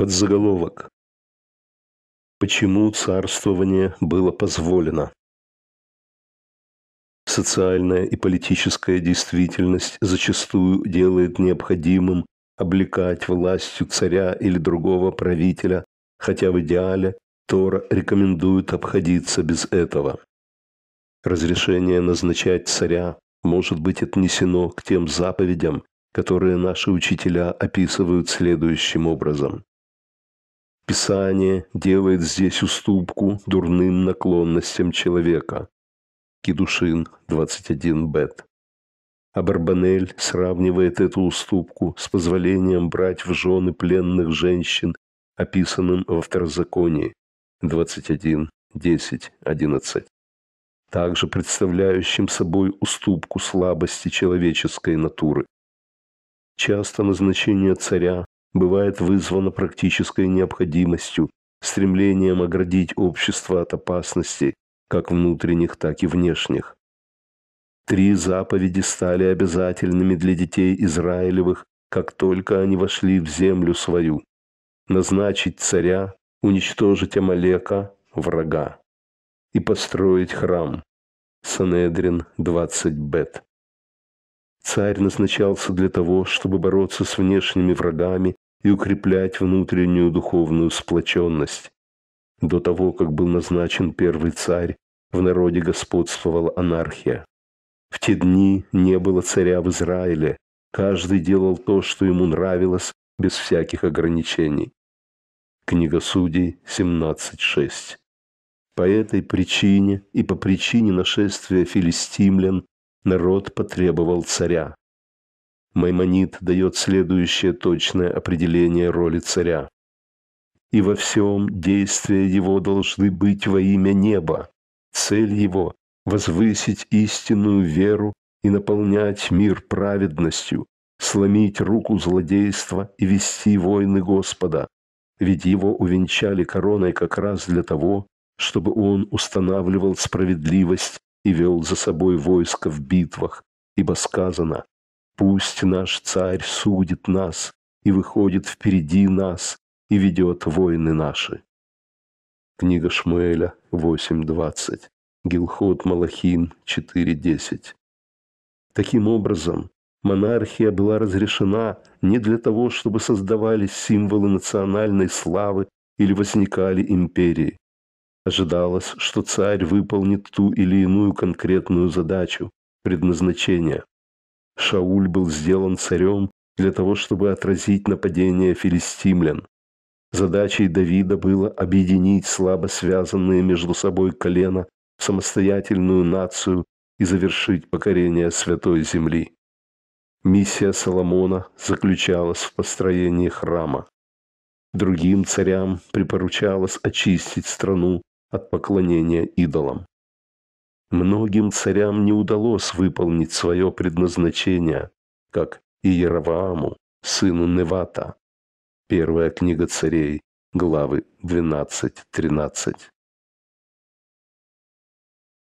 Подзаголовок. Почему царствование было позволено? Социальная и политическая действительность зачастую делает необходимым облекать властью царя или другого правителя, хотя в идеале Тора рекомендует обходиться без этого. Разрешение назначать царя может быть отнесено к тем заповедям, которые наши учителя описывают следующим образом. Писание делает здесь уступку дурным наклонностям человека. Кидушин 21 бет. А сравнивает эту уступку с позволением брать в жены пленных женщин, описанным во второзаконии 21, 10, 11, также представляющим собой уступку слабости человеческой натуры. Часто назначение царя бывает вызвано практической необходимостью, стремлением оградить общество от опасностей, как внутренних, так и внешних. Три заповеди стали обязательными для детей Израилевых, как только они вошли в землю свою. Назначить царя, уничтожить Амалека, врага, и построить храм. Санедрин 20 бет. Царь назначался для того, чтобы бороться с внешними врагами и укреплять внутреннюю духовную сплоченность. До того, как был назначен первый царь, в народе господствовала анархия. В те дни не было царя в Израиле, каждый делал то, что ему нравилось, без всяких ограничений. Книга Судей 17.6 По этой причине и по причине нашествия филистимлян народ потребовал царя. Маймонид дает следующее точное определение роли царя. «И во всем действия его должны быть во имя неба. Цель его – возвысить истинную веру и наполнять мир праведностью, сломить руку злодейства и вести войны Господа. Ведь его увенчали короной как раз для того, чтобы он устанавливал справедливость и вел за собой войско в битвах, ибо сказано «Пусть наш царь судит нас и выходит впереди нас и ведет войны наши». Книга Шмуэля 8.20, Гилхот Малахим 4.10. Таким образом, монархия была разрешена не для того, чтобы создавались символы национальной славы или возникали империи, Ожидалось, что царь выполнит ту или иную конкретную задачу, предназначение. Шауль был сделан царем для того, чтобы отразить нападение филистимлян. Задачей Давида было объединить слабо связанные между собой колено самостоятельную нацию и завершить покорение Святой Земли. Миссия Соломона заключалась в построении храма. Другим царям припоручалось очистить страну от поклонения идолам. Многим царям не удалось выполнить свое предназначение, как и сыну Невата. Первая книга царей, главы 12-13.